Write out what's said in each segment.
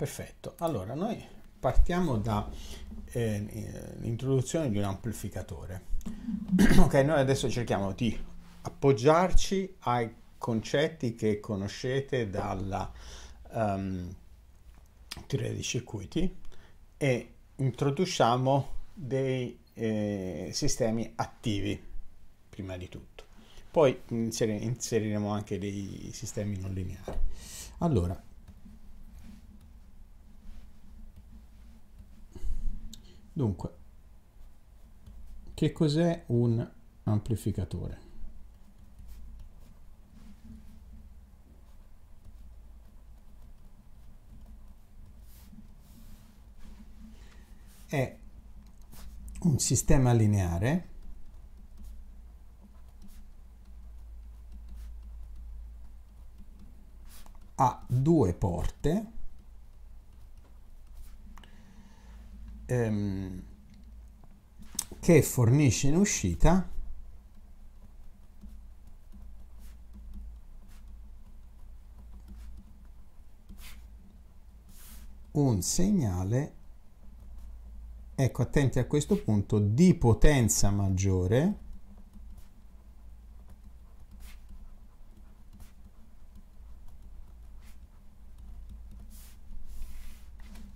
Perfetto, allora noi partiamo dall'introduzione eh, di un amplificatore. ok, noi adesso cerchiamo di appoggiarci ai concetti che conoscete dalla um, teoria dei circuiti e introduciamo dei eh, sistemi attivi, prima di tutto. Poi inseriremo anche dei sistemi non lineari. Allora, Dunque, che cos'è un amplificatore? È un sistema lineare a due porte ehm, che fornisce in uscita un segnale ecco attenti a questo punto di potenza maggiore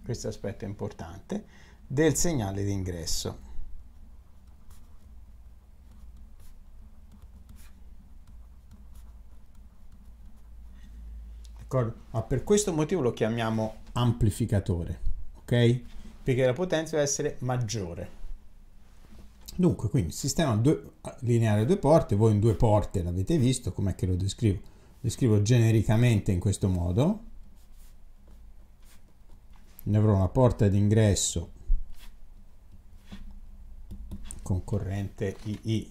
questo aspetto è importante del segnale d'ingresso. Ma per questo motivo lo chiamiamo amplificatore, ok? Perché la potenza deve essere maggiore. Dunque, quindi sistema due, lineare a due porte, voi in due porte l'avete visto, com'è che lo descrivo? Lo descrivo genericamente in questo modo. Ne avrò una porta d'ingresso concorrente II,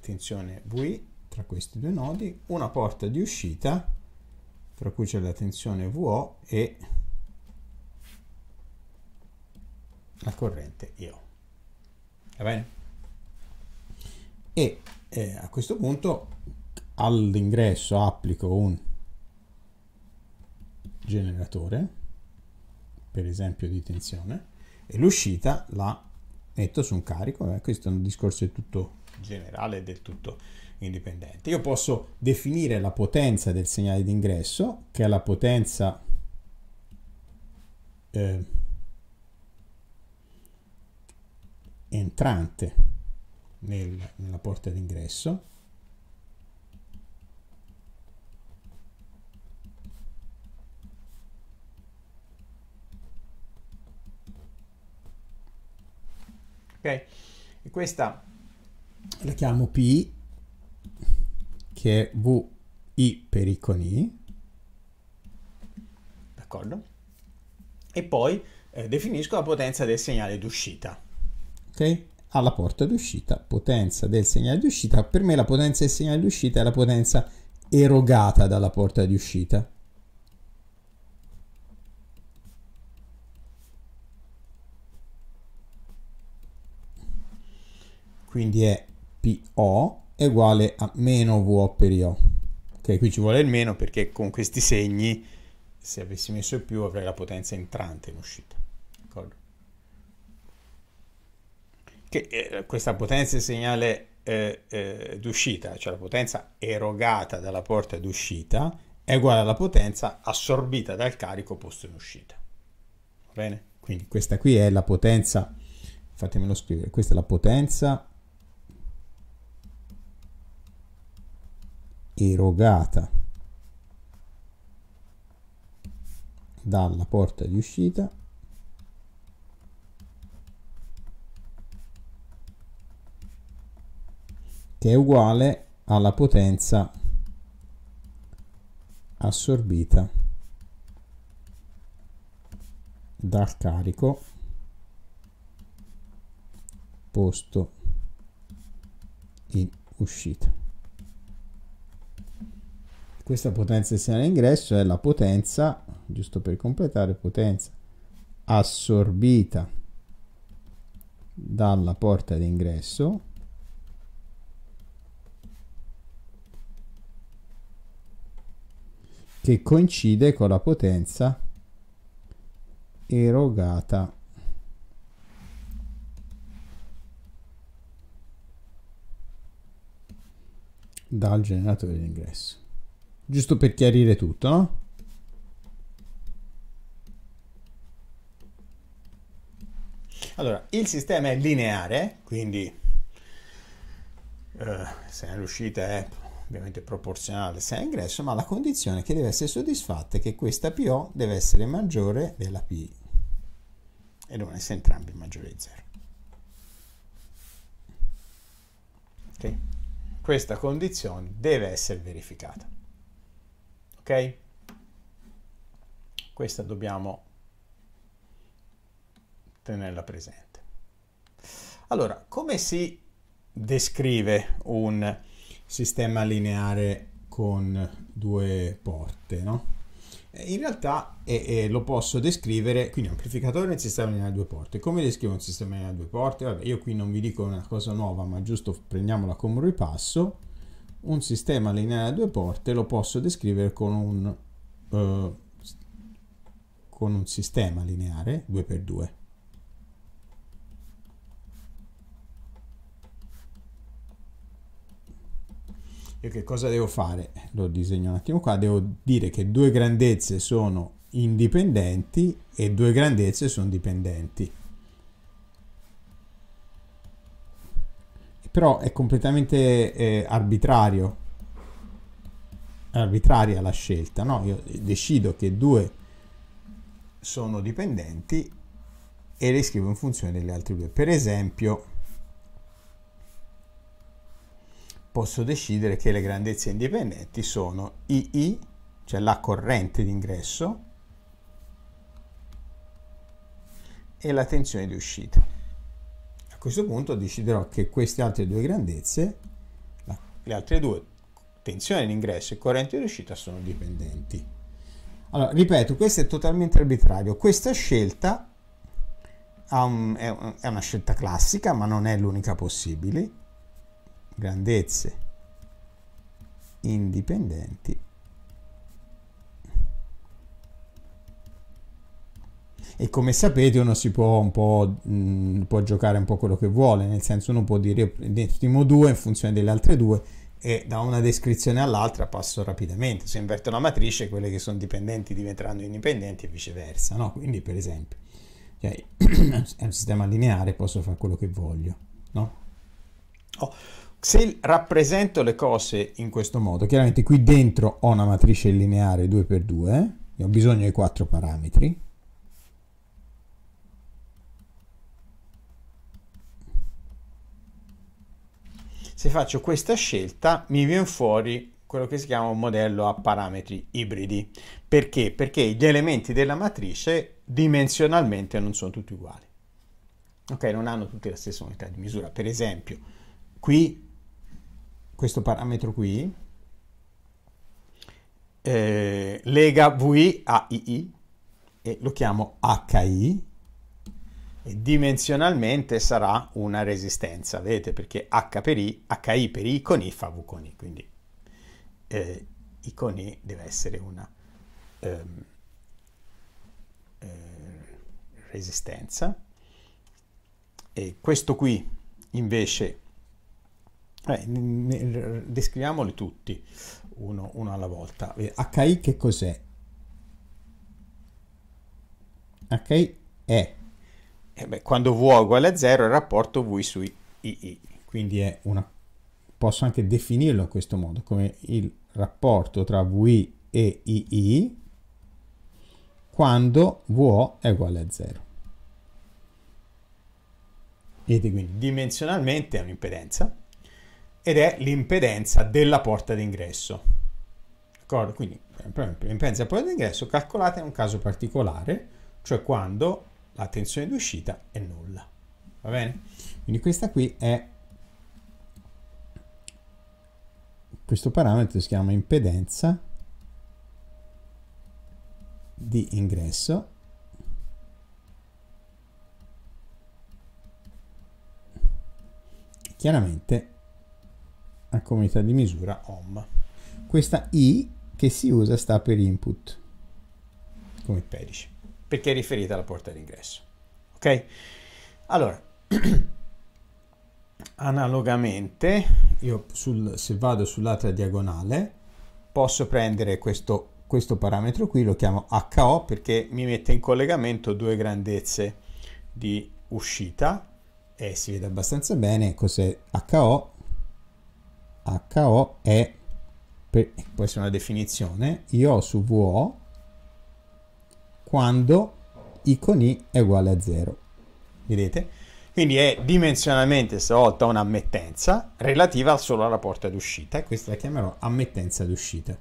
tensione VI tra questi due nodi, una porta di uscita tra cui c'è la tensione VO e la corrente IO. Va bene? E eh, a questo punto all'ingresso applico un generatore, per esempio di tensione, e l'uscita la metto su un carico, eh? questo è un discorso del tutto generale, del tutto indipendente. Io posso definire la potenza del segnale d'ingresso, che è la potenza eh, entrante nel, nella porta d'ingresso, ok? E questa la chiamo P che è VI per I con I, d'accordo? E poi eh, definisco la potenza del segnale d'uscita, ok? Alla porta d'uscita, potenza del segnale d'uscita, per me la potenza del segnale d'uscita è la potenza erogata dalla porta di uscita, quindi è PO è uguale a meno VO per IO. Ok, qui ci vuole il meno perché con questi segni, se avessi messo il più, avrei la potenza entrante in uscita. D'accordo? Che, eh, questa potenza è segnale eh, eh, d'uscita, cioè la potenza erogata dalla porta d'uscita, è uguale alla potenza assorbita dal carico posto in uscita. Va bene? Quindi questa qui è la potenza, fatemelo scrivere, questa è la potenza erogata dalla porta di uscita che è uguale alla potenza assorbita dal carico posto in uscita questa potenza destinata all'ingresso è la potenza, giusto per completare, potenza assorbita dalla porta d'ingresso che coincide con la potenza erogata dal generatore d'ingresso giusto per chiarire tutto, no? Allora, il sistema è lineare, quindi eh, se l'uscita è ovviamente proporzionale se è ingresso, ma la condizione che deve essere soddisfatta è che questa PO deve essere maggiore della PI e devono essere entrambi maggiori di 0. Okay. Questa condizione deve essere verificata ok? Questa dobbiamo tenerla presente. Allora, come si descrive un sistema lineare con due porte, no? In realtà eh, eh, lo posso descrivere, quindi amplificatore nel sistema lineare a due porte. Come descrivo un sistema lineare a due porte? Vabbè, io qui non vi dico una cosa nuova, ma giusto prendiamola come ripasso un sistema lineare a due porte lo posso descrivere con un, eh, con un sistema lineare 2x2. Io che cosa devo fare? Lo disegno un attimo qua, devo dire che due grandezze sono indipendenti e due grandezze sono dipendenti. però è completamente eh, arbitrario, arbitraria la scelta, no? Io decido che due sono dipendenti e le scrivo in funzione delle altre due. Per esempio, posso decidere che le grandezze indipendenti sono II, cioè la corrente d'ingresso, e la tensione di uscita questo punto deciderò che queste altre due grandezze, le altre due, tensione in ingresso e corrente di uscita, sono dipendenti. Allora, ripeto, questo è totalmente arbitrario. Questa scelta è una scelta classica, ma non è l'unica possibile. Grandezze indipendenti e come sapete uno si può un po' mh, mm, può giocare un po' quello che vuole, nel senso uno può dire ne stimo due in funzione delle altre due e da una descrizione all'altra passo rapidamente, se inverto la matrice quelle che sono dipendenti diventeranno indipendenti e viceversa, no? Quindi per esempio cioè, è un sistema lineare, posso fare quello che voglio, no? Oh, se rappresento le cose in questo modo, chiaramente qui dentro ho una matrice lineare 2x2, eh? ho bisogno di quattro parametri, se faccio questa scelta mi viene fuori quello che si chiama un modello a parametri ibridi. Perché? Perché gli elementi della matrice dimensionalmente non sono tutti uguali. Ok, non hanno tutte la stessa unità di misura. Per esempio, qui, questo parametro qui, eh, lega VI a II e lo chiamo HI dimensionalmente sarà una resistenza, vedete? Perché H per I, HI per I con I fa V con I, quindi eh, I con I deve essere una ehm, eh, resistenza. E questo qui invece, eh, descriviamoli tutti uno, uno alla volta. HI eh, che cos'è? HI è eh beh, quando V è uguale a 0 il rapporto V su II. Quindi è una... posso anche definirlo in questo modo, come il rapporto tra VI e II quando VO è uguale a 0. Vedete quindi dimensionalmente è un'impedenza ed è l'impedenza della porta d'ingresso. D'accordo? Quindi l'impedenza della porta d'ingresso calcolata in un caso particolare, cioè quando la tensione d'uscita è nulla. Va bene? Quindi questa qui è questo parametro si chiama impedenza di ingresso chiaramente a comunità di misura ohm questa i che si usa sta per input come il pedice perché è riferita alla porta d'ingresso. Ok? Allora, analogamente, io sul, se vado sull'altra diagonale, posso prendere questo, questo parametro qui, lo chiamo HO perché mi mette in collegamento due grandezze di uscita e si vede abbastanza bene cos'è HO. HO è, per, può essere una definizione, IO su VO quando i con i è uguale a 0. Vedete? Quindi è dimensionalmente stavolta un'ammettenza relativa solo alla porta d'uscita e questa la chiamerò ammettenza d'uscita.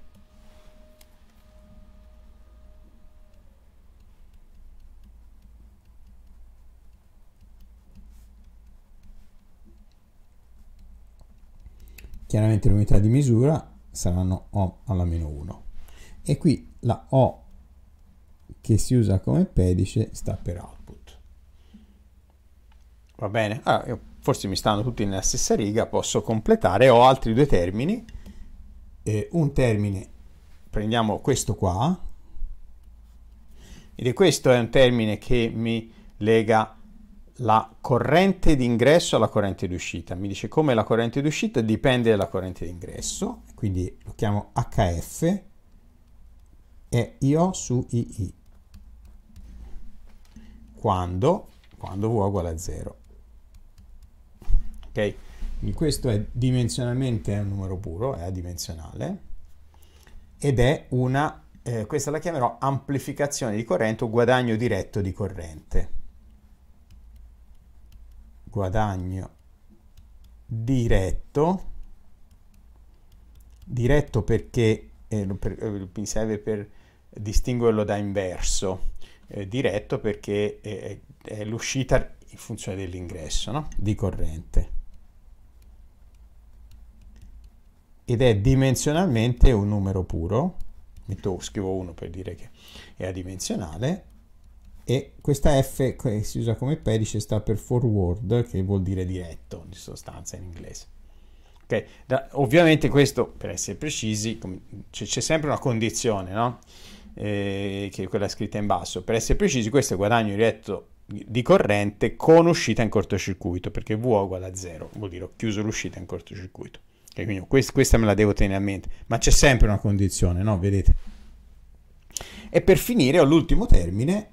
Chiaramente le unità di misura saranno O alla meno 1 e qui la O che si usa come pedice sta per output. Va bene, allora, ah, forse mi stanno tutti nella stessa riga, posso completare, ho altri due termini, eh, un termine, prendiamo questo qua, ed questo è un termine che mi lega la corrente d'ingresso alla corrente d'uscita. Mi dice come la corrente d'uscita dipende dalla corrente d'ingresso, quindi lo chiamo HF e IO su II quando, quando v uguale a 0. Ok? Quindi questo è dimensionalmente un numero puro, è adimensionale, ed è una, eh, questa la chiamerò amplificazione di corrente o guadagno diretto di corrente. Guadagno diretto, diretto perché eh, per, eh, mi serve per distinguerlo da inverso eh, diretto perché eh, è, è l'uscita in funzione dell'ingresso no? di corrente ed è dimensionalmente un numero puro metto, scrivo 1 per dire che è adimensionale e questa F che si usa come pedice sta per forward che vuol dire diretto in sostanza in inglese okay. da, ovviamente questo per essere precisi c'è sempre una condizione no? Eh, che è quella scritta in basso. Per essere precisi, questo è guadagno diretto di corrente con uscita in cortocircuito, perché V uguale a 0, vuol dire ho chiuso l'uscita in cortocircuito. E quindi quest- questa me la devo tenere a mente, ma c'è sempre una condizione, no? Vedete? E per finire ho l'ultimo termine,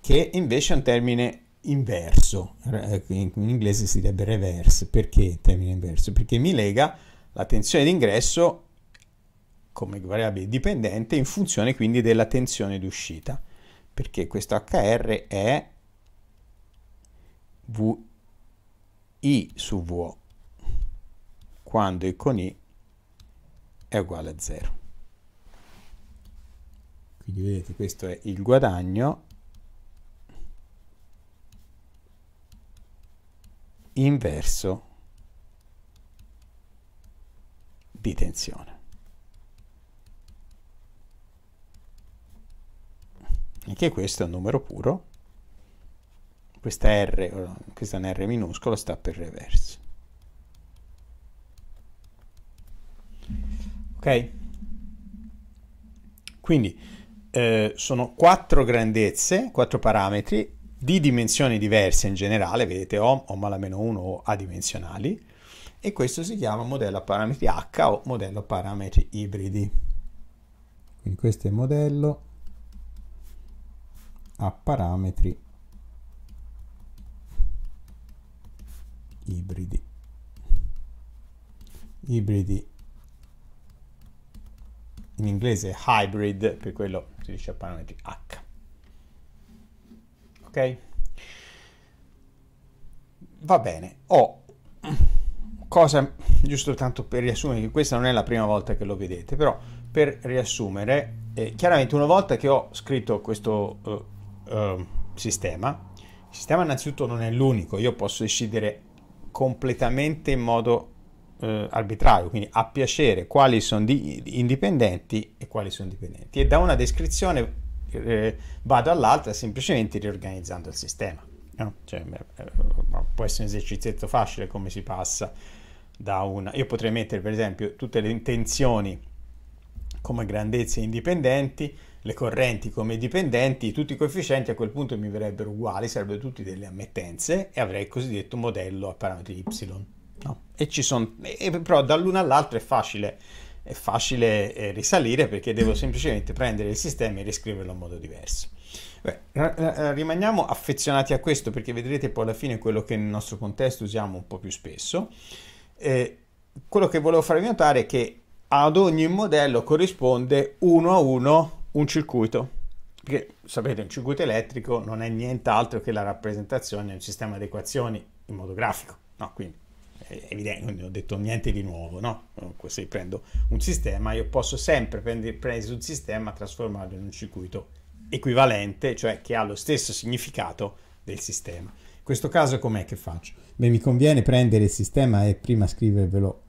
che invece è un termine inverso, eh, in inglese si direbbe reverse, perché termine inverso? Perché mi lega la tensione d'ingresso come variabile dipendente in funzione quindi della tensione d'uscita, perché questo HR è VI su VO, quando I con I è uguale a 0. Quindi vedete questo è il guadagno inverso di tensione. Anche questo è un numero puro. Questa R, questa è un R minuscolo, sta per reverse. Ok? Quindi eh, sono quattro grandezze, quattro parametri di dimensioni diverse in generale, vedete O, O alla meno 1 o adimensionali, e questo si chiama modello a parametri H o modello a parametri ibridi. Quindi questo è il modello a parametri ibridi ibridi in inglese hybrid per quello si dice a parametri h ok va bene ho oh, cosa giusto tanto per riassumere che questa non è la prima volta che lo vedete però per riassumere eh, chiaramente una volta che ho scritto questo eh, eh, sistema. Il sistema innanzitutto non è l'unico, io posso decidere completamente in modo eh, arbitrario, quindi a piacere quali sono indipendenti e quali sono dipendenti. E da una descrizione eh, vado all'altra semplicemente riorganizzando il sistema. No? Cioè, eh, può essere un esercizio facile come si passa da una... Io potrei mettere per esempio tutte le intenzioni come grandezze indipendenti le correnti come dipendenti, tutti i coefficienti a quel punto mi verrebbero uguali, sarebbero tutti delle ammettenze e avrei il cosiddetto modello a parametri y. No? E ci sono, e, però dall'uno all'altro è facile, è facile eh, risalire perché devo semplicemente prendere il sistema e riscriverlo in modo diverso. Beh, rimaniamo affezionati a questo perché vedrete poi alla fine quello che nel nostro contesto usiamo un po' più spesso. Eh, quello che volevo farvi notare è che ad ogni modello corrisponde uno a uno un circuito. Perché sapete, un circuito elettrico non è nient'altro che la rappresentazione di un sistema di equazioni in modo grafico, no? Quindi è evidente, non ho detto niente di nuovo, no? Comunque se prendo un sistema, io posso sempre prendere, prendere un sistema, e trasformarlo in un circuito equivalente, cioè che ha lo stesso significato del sistema. In questo caso com'è che faccio? Beh, mi conviene prendere il sistema e prima scrivervelo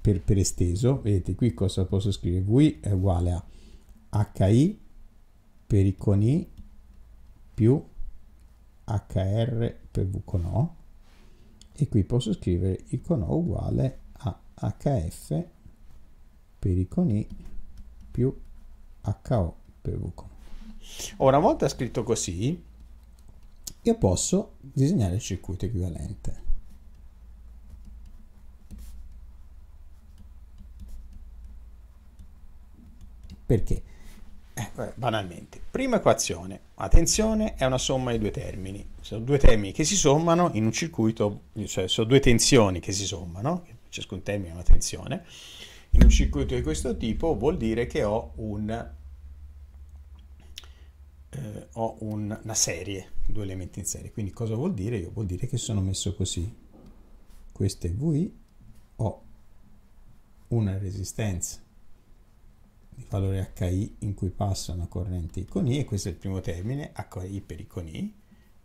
per, per esteso. Vedete qui cosa posso scrivere? V è uguale a hi per i con più hr per v con e qui posso scrivere i con o uguale a hf per i con più ho per v con Ora, una volta scritto così, io posso disegnare il circuito equivalente. Perché? Eh, banalmente. Prima equazione, attenzione, è una somma di due termini. Sono due termini che si sommano in un circuito, cioè sono due tensioni che si sommano, ciascun termine è una tensione. In un circuito di questo tipo vuol dire che ho, un, eh, ho un, una serie, due elementi in serie. Quindi cosa vuol dire? Io vuol dire che sono messo così. Questo è VI, ho una resistenza di valore HI in cui passa una corrente I con I, e questo è il primo termine, HI per I con I,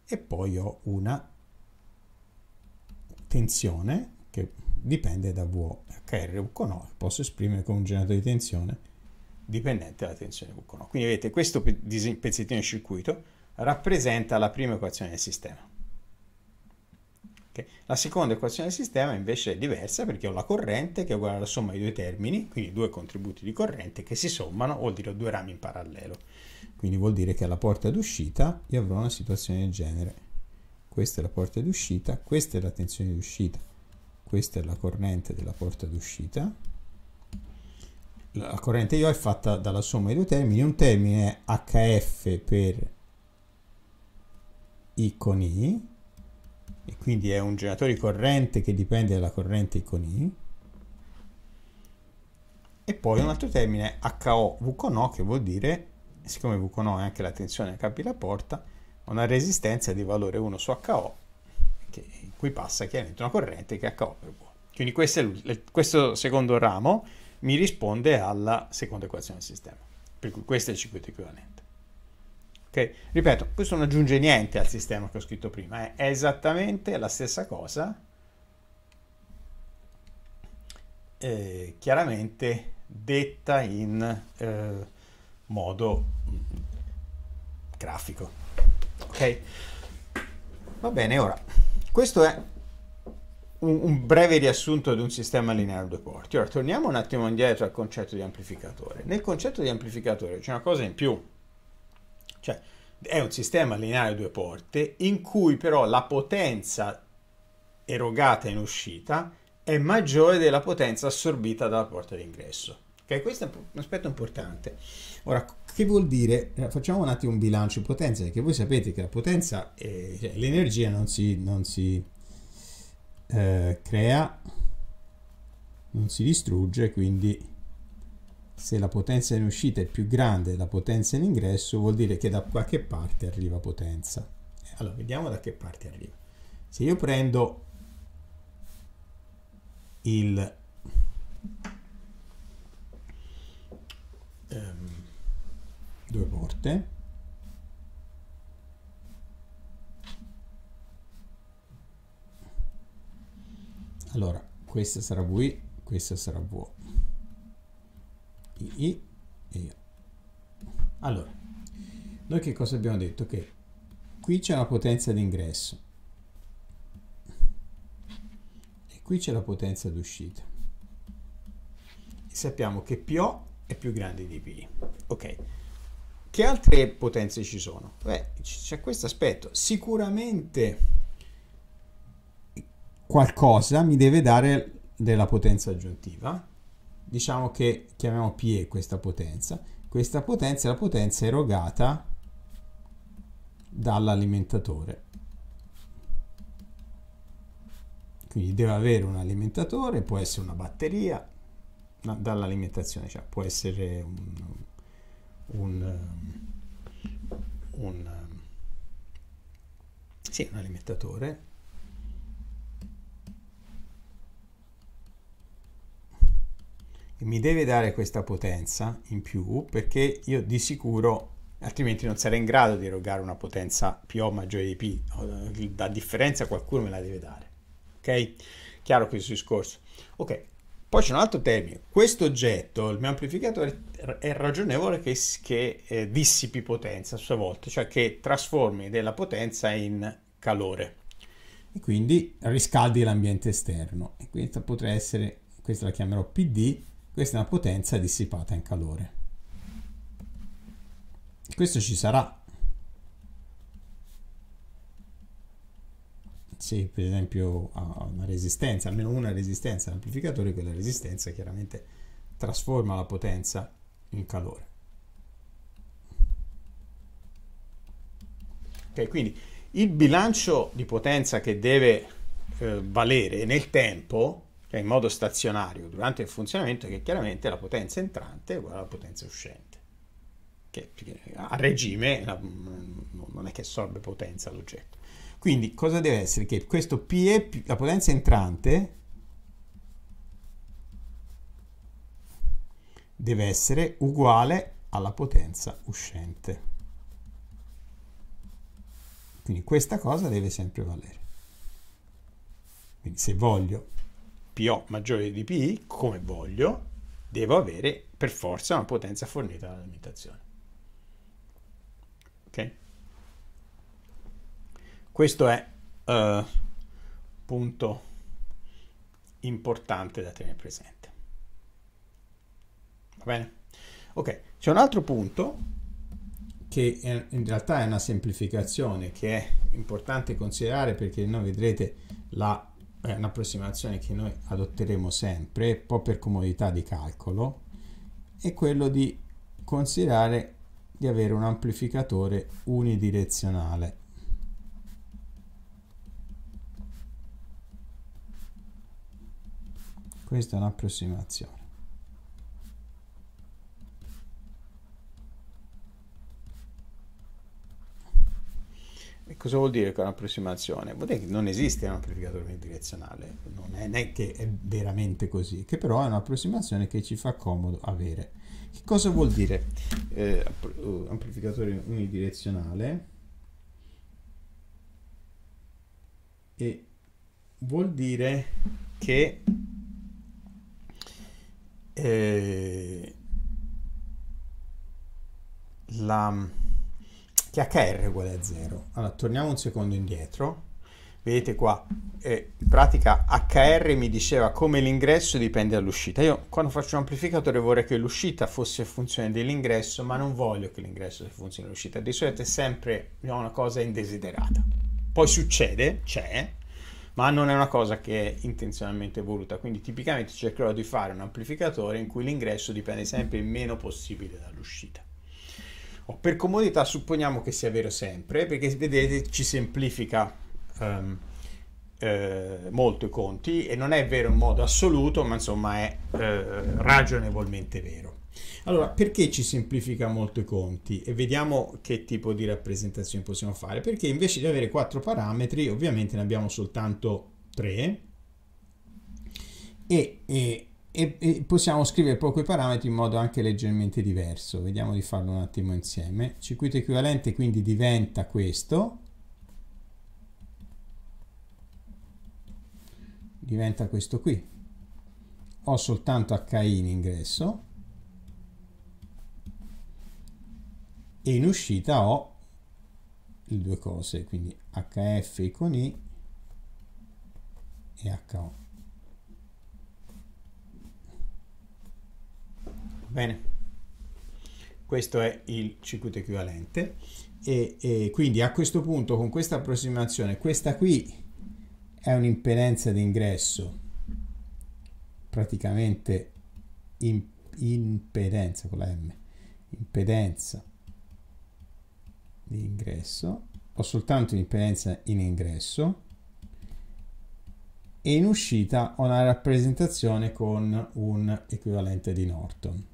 e poi ho una tensione che dipende da VHR HR V con O, posso esprimere come un generatore di tensione dipendente dalla tensione V con O. Quindi vedete, questo pezzettino di circuito rappresenta la prima equazione del sistema. Okay. La seconda equazione del sistema invece è diversa perché ho la corrente che è uguale alla somma di due termini, quindi due contributi di corrente che si sommano, vuol dire ho due rami in parallelo. Quindi vuol dire che alla porta d'uscita io avrò una situazione del genere. Questa è la porta d'uscita, questa è la tensione d'uscita, questa è la corrente della porta d'uscita. La corrente io è fatta dalla somma di due termini, un termine è HF per I con I, e quindi è un generatore di corrente che dipende dalla corrente con I e poi un altro termine HO VCNO che vuol dire siccome VCNO è anche la tensione che apre la porta una resistenza di valore 1 su HO che, in cui passa chiaramente una corrente che è HO per V quindi questo, questo secondo ramo mi risponde alla seconda equazione del sistema per cui questo è il circuito equivalente Ok? Ripeto, questo non aggiunge niente al sistema che ho scritto prima, eh? è esattamente la stessa cosa. Eh, chiaramente detta in eh, modo grafico. Ok? Va bene, ora, questo è un, un, breve riassunto di un sistema lineare a due porti. Ora, torniamo un attimo indietro al concetto di amplificatore. Nel concetto di amplificatore c'è una cosa in più cioè, è un sistema lineare a due porte in cui però la potenza erogata in uscita è maggiore della potenza assorbita dalla porta d'ingresso. Ok, questo è un aspetto importante. Ora, che vuol dire? Eh, facciamo un attimo un bilancio di potenza, perché voi sapete che la potenza, eh, cioè, l'energia non si, non si eh, crea, non si distrugge, quindi se la potenza in uscita è più grande della potenza in ingresso, vuol dire che da qualche parte arriva potenza. Eh, allora, vediamo da che parte arriva. Se io prendo il... Um, due porte allora questa sarà V questa sarà V i e io. Allora, noi che cosa abbiamo detto? Che qui c'è una potenza d'ingresso e qui c'è la potenza d'uscita. E sappiamo che PO è più grande di P. Ok. Che altre potenze ci sono? Beh, c'è questo aspetto. Sicuramente qualcosa mi deve dare della potenza aggiuntiva diciamo che chiamiamo PE questa potenza. Questa potenza è la potenza erogata dall'alimentatore. Quindi deve avere un alimentatore, può essere una batteria, no, dall'alimentazione, cioè può essere un, un, un, un sì, un alimentatore, mi deve dare questa potenza in più perché io di sicuro altrimenti non sarei in grado di erogare una potenza P o maggiore di P, da differenza qualcuno me la deve dare. Ok? Chiaro questo discorso. Ok, poi c'è un altro termine. Questo oggetto, il mio amplificatore, è ragionevole che, che eh, dissipi potenza a sua volta, cioè che trasformi della potenza in calore e quindi riscaldi l'ambiente esterno. E questa potrebbe essere, questa la chiamerò PD, questa è una potenza dissipata in calore. Questo ci sarà. Se per esempio ha una resistenza, almeno una resistenza all'amplificatore, quella resistenza chiaramente trasforma la potenza in calore. Ok, quindi il bilancio di potenza che deve eh, valere nel tempo cioè in modo stazionario durante il funzionamento che chiaramente la potenza entrante è uguale alla potenza uscente che a regime non è che assorbe potenza l'oggetto quindi cosa deve essere? Che questo PE, la potenza entrante, deve essere uguale alla potenza uscente. Quindi questa cosa deve sempre valere. Quindi se voglio PO maggiore di PI come voglio, devo avere per forza una potenza fornita dalla limitazione. Ok? Questo è un uh, eh, punto importante da tenere presente. Va bene? Ok, c'è un altro punto che eh, in realtà è una semplificazione che è importante considerare perché noi vedrete la è un'approssimazione che noi adotteremo sempre, un po' per comodità di calcolo, è quello di considerare di avere un amplificatore unidirezionale. Questa è un'approssimazione. cosa vuol dire con è Vuol dire che non esiste un amplificatore direzionale, non è, non è che è veramente così, che però è un'approssimazione che ci fa comodo avere. Che cosa vuol dire eh, uh, amplificatore unidirezionale? E vuol dire che eh, la che HR uguale a 0. Allora, torniamo un secondo indietro. Vedete qua, eh, in pratica HR mi diceva come l'ingresso dipende dall'uscita. Io quando faccio un amplificatore vorrei che l'uscita fosse funzione dell'ingresso, ma non voglio che l'ingresso sia funzione dell'uscita. Di solito è sempre diciamo, una cosa indesiderata. Poi succede, c'è, ma non è una cosa che è intenzionalmente voluta. Quindi tipicamente cercherò di fare un amplificatore in cui l'ingresso dipende sempre il meno possibile dall'uscita o per comodità supponiamo che sia vero sempre, perché vedete ci semplifica um, eh, molto i conti e non è vero in modo assoluto, ma insomma è eh, ragionevolmente vero. Allora, perché ci semplifica molto i conti? E vediamo che tipo di rappresentazione possiamo fare, perché invece di avere quattro parametri, ovviamente ne abbiamo soltanto tre e, e e, e possiamo scrivere poi quei parametri in modo anche leggermente diverso. Vediamo di farlo un attimo insieme. Circuito equivalente quindi diventa questo. Diventa questo qui. Ho soltanto HI in ingresso. E in uscita ho le due cose, quindi HF con I e HO. Bene, questo è il circuito equivalente e, e quindi a questo punto con questa approssimazione, questa qui è un'impedenza d'ingresso, praticamente in, impedenza con la M, impedenza di ho soltanto un'impedenza in ingresso e in uscita ho una rappresentazione con un equivalente di Norton.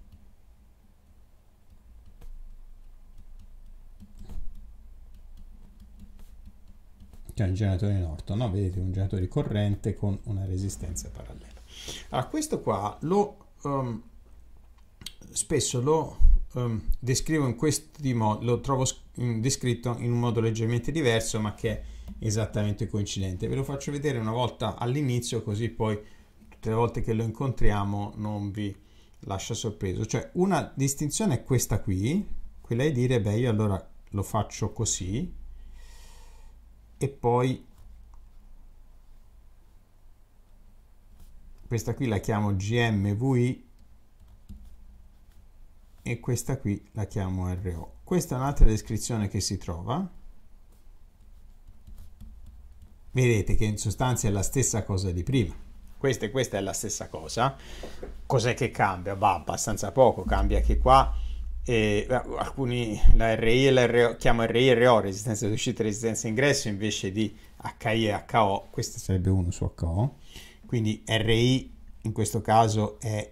cioè un generatore Norton, no? vedete un generatore corrente con una resistenza parallela. Allora, ah, questo qua lo, um, spesso lo um, descrivo in questi modi, lo trovo descritto in un modo leggermente diverso, ma che è esattamente coincidente. Ve lo faccio vedere una volta all'inizio, così poi tutte le volte che lo incontriamo non vi lascia sorpreso. Cioè, una distinzione è questa qui, quella di dire, beh, io allora lo faccio così, e poi questa qui la chiamo gmvi e questa qui la chiamo ro questa è un'altra descrizione che si trova vedete che in sostanza è la stessa cosa di prima questa e questa è la stessa cosa cos'è che cambia? va abbastanza poco cambia che qua e alcuni la RI e la RO, chiamo RI e RO, resistenza d'uscita e resistenza ingresso, invece di HI e HO, questo sarebbe 1 su HO, quindi RI in questo caso è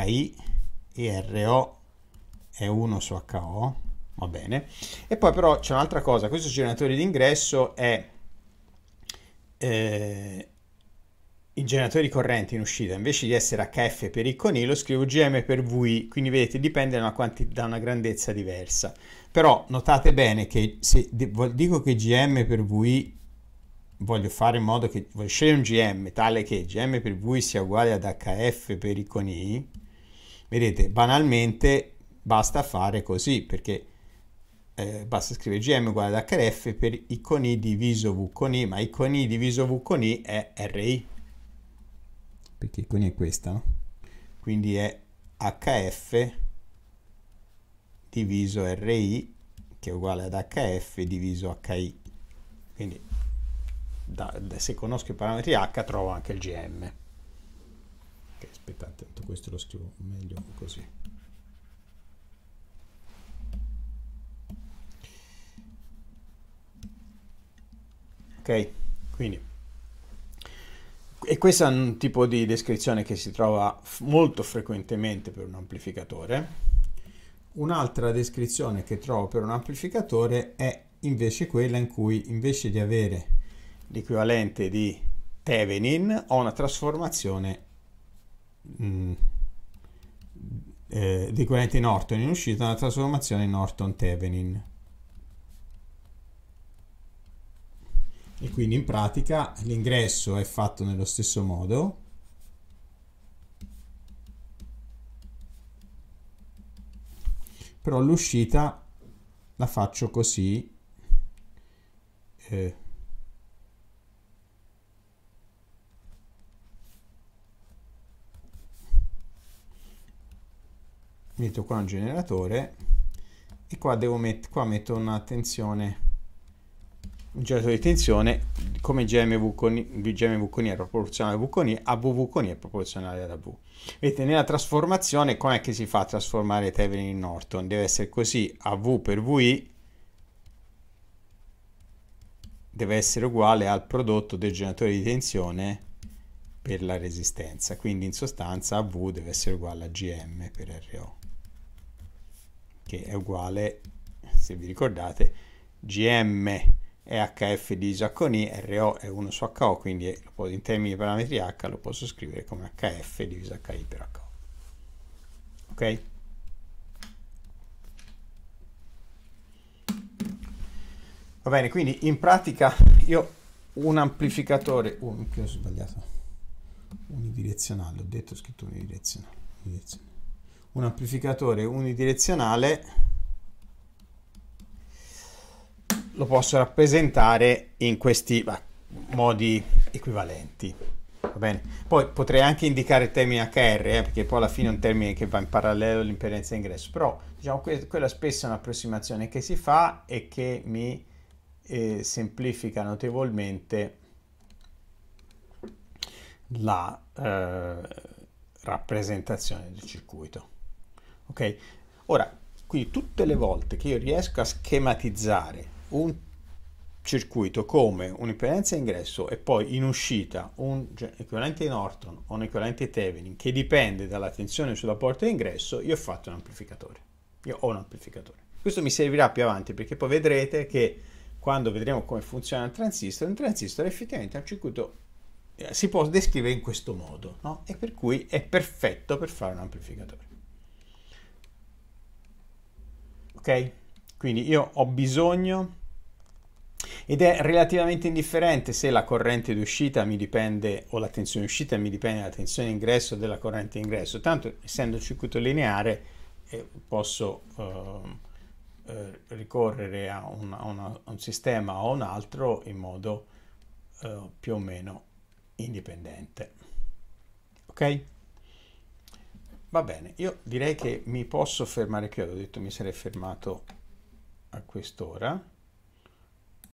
HI e RO è 1 su HO, va bene. E poi però c'è un'altra cosa, questo generatore di ingresso è... Eh, i generatori correnti in uscita invece di essere HF per I con lo scrivo GM per VI, quindi vedete dipende da una, quanti- da una grandezza diversa. Però notate bene che se dico che GM per VI voglio fare in modo che voglio scegliere un GM tale che GM per VI sia uguale ad HF per I con vedete banalmente basta fare così perché eh, basta scrivere gm uguale ad HF per i con diviso v con i, ma i con diviso v con i è ri perché quindi è questa, no? quindi è HF diviso RI che è uguale ad HF diviso HI. Quindi da, da, se conosco i parametri H trovo anche il GM. Ok, aspettate, tutto questo lo scrivo meglio così. Ok, quindi e questa è un tipo di descrizione che si trova molto frequentemente per un amplificatore. Un'altra descrizione che trovo per un amplificatore è invece quella in cui invece di avere l'equivalente di Thevenin ho una trasformazione mh, mm, eh, di equivalente Norton in uscita, una trasformazione Norton-Thevenin. e quindi in pratica l'ingresso è fatto nello stesso modo però l'uscita la faccio così eh. metto qua un generatore e qua devo mettere qua metto una tensione un generatore di tensione come GMV con, è proporzionale a V con I, AVV con I è proporzionale ad V. Vedete, nella trasformazione com'è che si fa a trasformare Thevenin in Norton? Deve essere così, a V per VI deve essere uguale al prodotto del generatore di tensione per la resistenza, quindi in sostanza V deve essere uguale a GM per RO, che è uguale, se vi ricordate, GM è EHF di Isaconi, RO è 1 su HO, quindi in termini di parametri H lo posso scrivere come HF diviso HI per HO. Ok? Va bene, quindi in pratica io un amplificatore, oh, che ho sbagliato, unidirezionale, ho detto ho scritto unidirezionale, unidirezionale. un amplificatore unidirezionale lo posso rappresentare in questi bah, modi equivalenti. Va bene? Poi potrei anche indicare il termine HR, eh, perché poi alla fine è un termine che va in parallelo all'impedenza ingresso, però diciamo que- quella spesso è un'approssimazione che si fa e che mi eh, semplifica notevolmente la eh, rappresentazione del circuito. Ok? Ora, quindi tutte le volte che io riesco a schematizzare un circuito come un'impedenza ingresso e poi in uscita un cioè, equivalente Norton o un equivalente Thevenin che dipende dalla tensione sulla porta di ingresso, io ho fatto un amplificatore. Io ho un amplificatore. Questo mi servirà più avanti perché poi vedrete che quando vedremo come funziona un transistor, un transistor è effettivamente un circuito eh, si può descrivere in questo modo, no? E per cui è perfetto per fare un amplificatore. Ok? Quindi io ho bisogno ed è relativamente indifferente se la corrente d'uscita mi dipende o la tensione uscita mi dipende dalla tensione ingresso o della corrente ingresso, tanto essendo il circuito lineare eh, posso eh, eh ricorrere a, una, una, a, un sistema o un altro in modo eh, più o meno indipendente. Ok? Va bene, io direi che mi posso fermare qui, ho detto mi sarei fermato a quest'ora